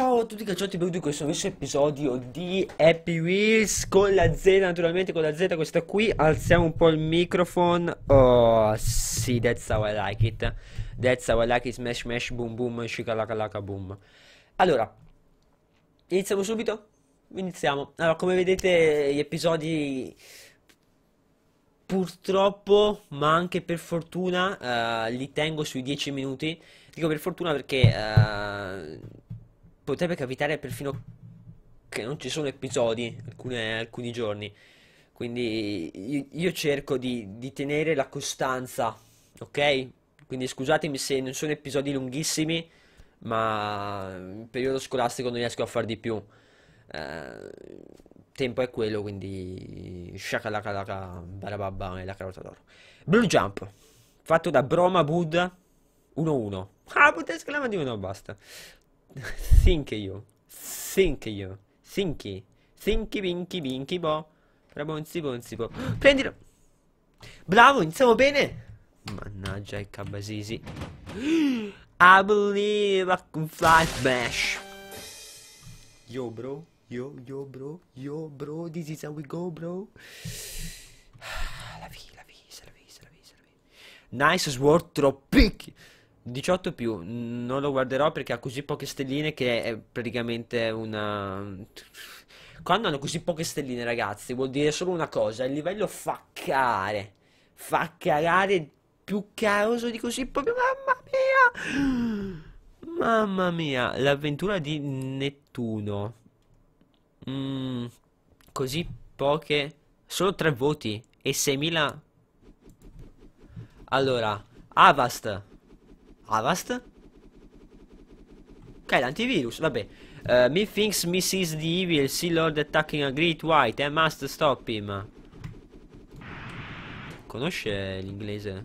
Ciao a tutti cacciotti, benvenuti in questo nuovo episodio di Happy Wheels con la Z, naturalmente con la Z questa qui, alziamo un po' il microfono, oh sì, that's how I like it, that's how I like it, smash smash, boom boom, shikalakalaka boom. Allora, iniziamo subito? Iniziamo. Allora, come vedete gli episodi purtroppo, ma anche per fortuna, uh, li tengo sui 10 minuti. Dico per fortuna perché uh, potrebbe capitare perfino che non ci sono episodi alcune, alcuni giorni. Quindi io, io cerco di, di, tenere la costanza, ok? Quindi scusatemi se non sono episodi lunghissimi, ma in periodo scolastico non riesco a far di più. Eh, tempo è quello, quindi shakalakalaka barababba e la carota d'oro. Blue Jump, fatto da Broma Buddha 1-1. Ah, potete esclamare di uno, basta. Think you. Think you. Thinky. Thinky binky binky bo. Rabonzi bonzi bo. Prendilo. Bravo, iniziamo bene. Mannaggia il cabasisi. I believe I can fly smash. Yo bro. Yo, yo bro. Yo bro. This is how we go bro. La vi, la vi, la vi, la vi, la vi. Nice sword drop pick. 18 più, non lo guarderò perché ha così poche stelline che è praticamente una... Quando hanno così poche stelline ragazzi vuol dire solo una cosa, il livello fa cagare, fa cagare più caoso di così, proprio mamma mia, mamma mia, l'avventura di Nettuno, mm, così poche, solo tre voti e 6.000... Allora, Avast Avast? Ok, l'antivirus, vabbè. Uh, me thinks me sees the evil sea lord attacking a great white. I must stop him. Conosce l'inglese?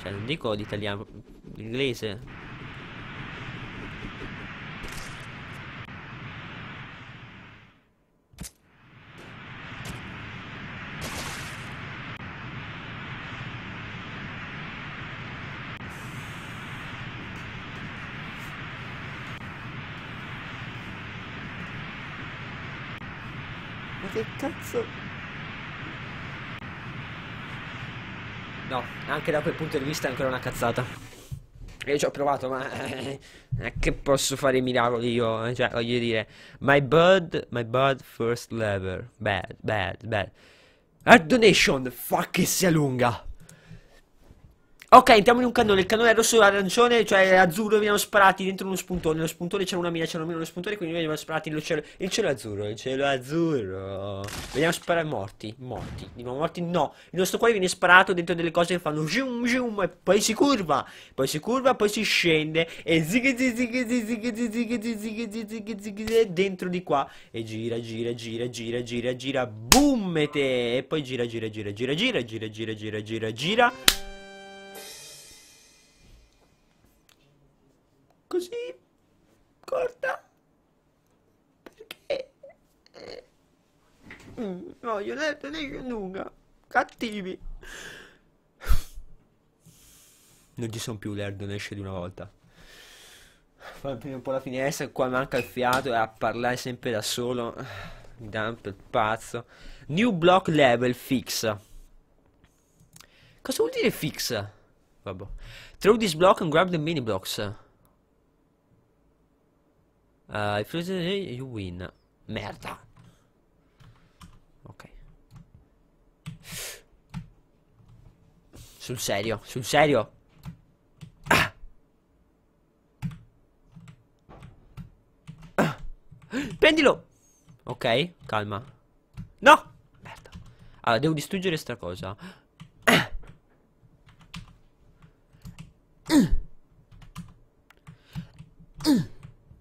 Cioè, non dico l'italiano, l'inglese. Che cazzo? No, anche da quel punto di vista è ancora una cazzata. Io ci ho provato, ma eh, eh che posso fare i miracoli io? Eh, cioè, voglio dire, my bird, my bird first lever. Bad, bad, bad. Art donation, fuck che sia lunga. Ok, entriamo in un cannone. Il cannone è rosso e arancione, cioè azzurro, veniamo sparati dentro uno spuntone. Nello spuntone c'era una mina, c'era una mina, uno spuntone, quindi veniamo sparati nel cielo. Il cielo azzurro, il cielo azzurro. Veniamo sparare morti, morti. Di nuovo morti no. Il nostro cuore viene sparato dentro delle cose che fanno zoom zoom e poi si curva. Poi si curva, poi si scende. E zig dentro di qua. E gira, gira, gira, gira, gira, gira. Boom! E poi gira, gira, gira, gira, gira, gira, gira, gira, gira, gira. No, io ho detto neanche nulla. Cattivi. Non ci sono più le esce di una volta. Fammi un po' la finestra, qua manca il fiato e a parlare sempre da solo. Mi dà pazzo. New block level fix. Cosa vuol dire fix? Vabbè. Throw this block and grab the mini blocks. Uh, if you win. Merda. Sul serio, sul serio. Ah. Ah. Prendilo. Ok, calma. No. Merda. Allora, devo distruggere sta cosa. Ah.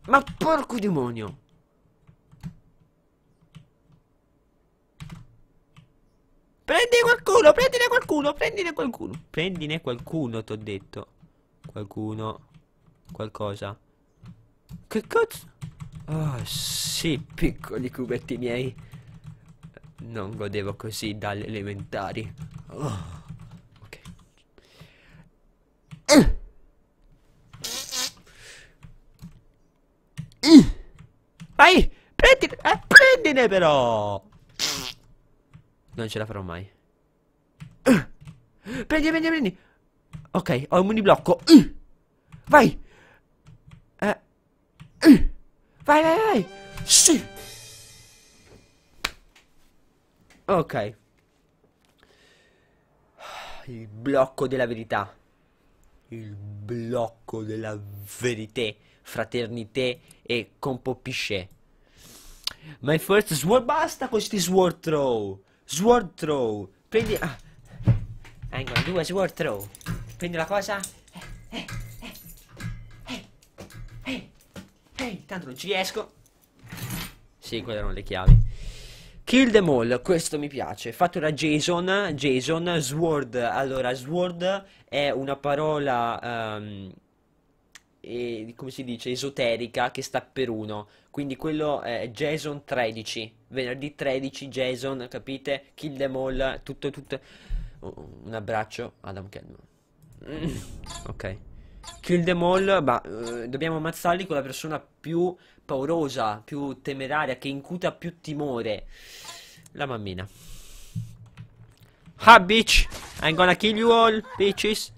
Ma porco demonio. prendine qualcuno. Prendine qualcuno, ti ho detto. Qualcuno. Qualcosa. Che cazzo? Oh, sì, piccoli cubetti miei. Non godevo così dalle elementari. Oh. Ok. Eh. Vai, prendine, eh, prendine però. Non ce la farò mai. Prendi, prendi, prendi. Ok, ho un miniblocco. Uh! Vai. Eh. Uh! Vai, vai, vai. Sì. Ok. Il blocco della verità. Il blocco della verità. Fraternité e compopisce. My first sword. Basta questi sword throw. Sword throw. Prendi. Ah vengono due sword throw. Prendi la cosa... Ehi, ehi, ehi, eh, tanto non ci riesco. Sì, quelle erano le chiavi. Kill them all, questo mi piace. Fatto da Jason, Jason, Sword. Allora, Sword è una parola... Um, e, come si dice, esoterica che sta per uno. Quindi quello è Jason 13, venerdì 13 Jason, capite? Kill them all, tutto, tutto un abbraccio Adam Cadman. Mm. ok. Kill them all, ma uh, dobbiamo ammazzarli con la persona più paurosa, più temeraria, che incuta più timore. La mammina. Ah, bitch! I'm gonna kill you all, bitches!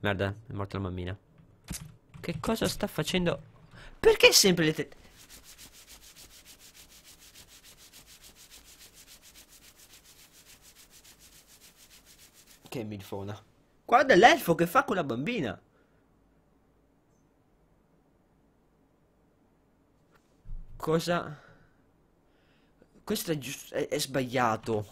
Merda, è morta la mammina. Che cosa sta facendo? Perché sempre le tette? che milfona. Guarda l'elfo che fa con la bambina. Cosa? Questo è, è, è sbagliato.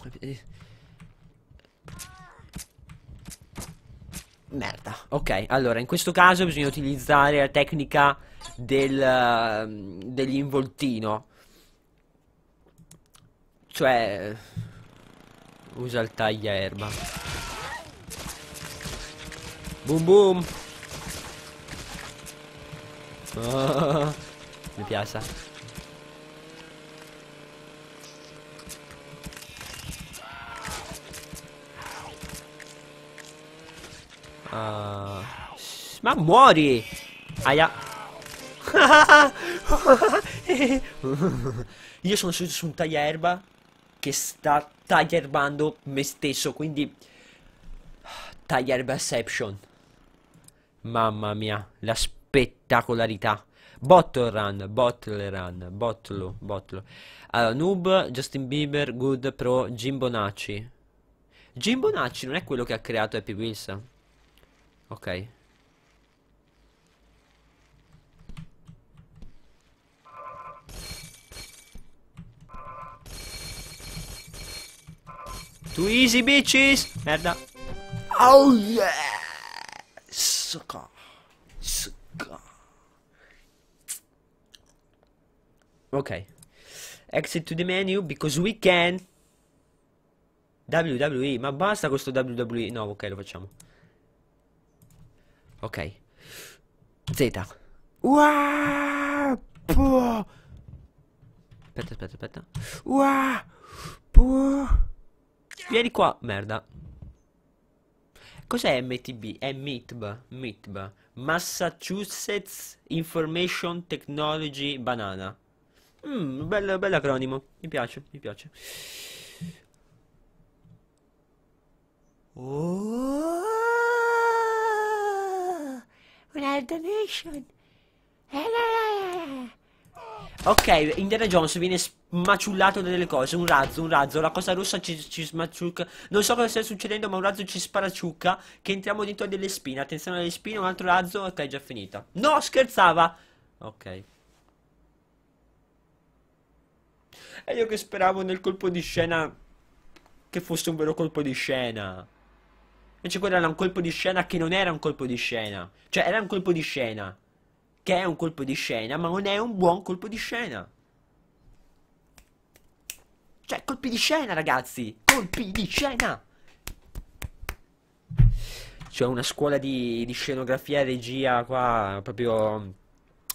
Merda. Ok, allora in questo caso bisogna utilizzare la tecnica del, dell'involtino. Cioè... Usa il taglia erba. Boom boom. Ah. mi piace. Uh, ma muori! Aia. Io sono seduto su un tagliaerba che sta taglierbando me stesso, quindi... Ah, Taglierbaception. Mamma mia, la spettacolarità. Bottle run, bottle run, bottle, botlo. Allora, Noob, Justin Bieber, Good Pro, Jim Bonacci. Jim Bonacci non è quello che ha creato Happy Wheels. Ok. Too easy bitches! Merda. Oh yeah! Ok. Exit to the menu because we can. WWE, ma basta questo WWE. No, ok, lo facciamo. Ok. Z. Uaaaaah! Aspetta, aspetta, aspetta. Uaaaaah! Vieni qua, merda. Cos'è MTB? È MITB, MITBA, Massachusetts Information Technology Banana. Mmm, bello, bello acronimo, mi piace, mi piace. Oh, un'altra nation. Ok, Indiana Jones viene smaciullato da delle cose, un razzo, un razzo, la cosa rossa ci, ci smaciucca, non so cosa stia succedendo ma un razzo ci sparaciucca, che entriamo dentro delle spine, attenzione alle spine, un altro razzo, ok già finita. No, scherzava! Ok. E io che speravo nel colpo di scena, che fosse un vero colpo di scena. Invece quello era un colpo di scena che non era un colpo di scena, cioè era un colpo di scena che è un colpo di scena, ma non è un buon colpo di scena. Cioè, colpi di scena, ragazzi! Colpi di scena! C'è una scuola di, di scenografia e regia qua, proprio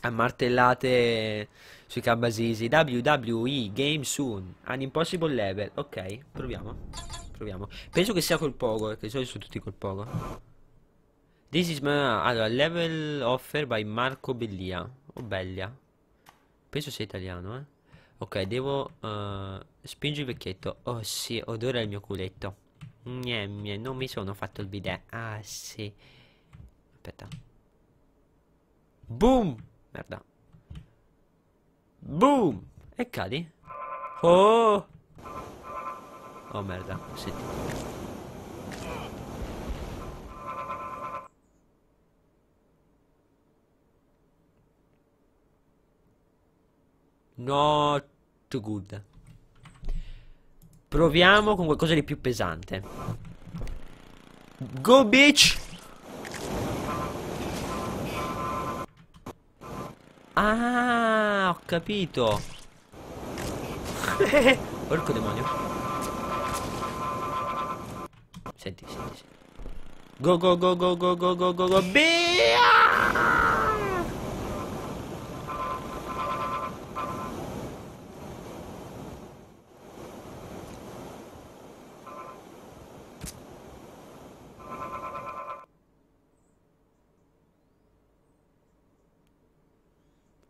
a martellate sui cabasisi. WWE Game Soon, An Impossible Level. Ok, proviamo. Proviamo. Penso che sia col pogo, perché eh, di solito sono tutti col pogo. This is my... Allora, level offer by Marco Bellia. O Bellia. Penso sia italiano, eh. Ok, devo... Uh, eh, spingi il vecchietto. Oh sì, odora il mio culetto. Gnemme, non mi sono fatto il bidet. Ah sì. Aspetta. Boom! Merda. Boom! E cadi. Oh! Oh merda, senti. Not good. Proviamo con qualcosa di più pesante. Go bitch! Ah, ho capito. Porco demonio. Senti, senti, senti. Go, go, go, go, go, go, go, go, go. Via!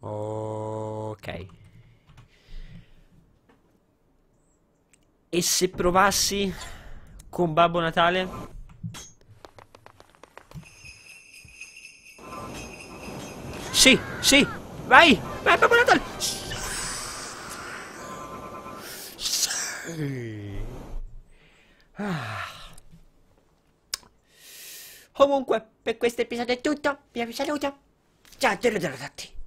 Ok. E se provassi con Babbo Natale? Sì, sì, vai, vai Babbo Natale! Ah. Comunque, per questo episodio è tutto, vi saluto, ciao a tutti!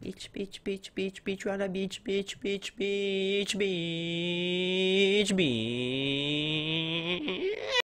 Beach, beach, beach, beach, beach, on a beach, beach, beach, beach, beach, beach.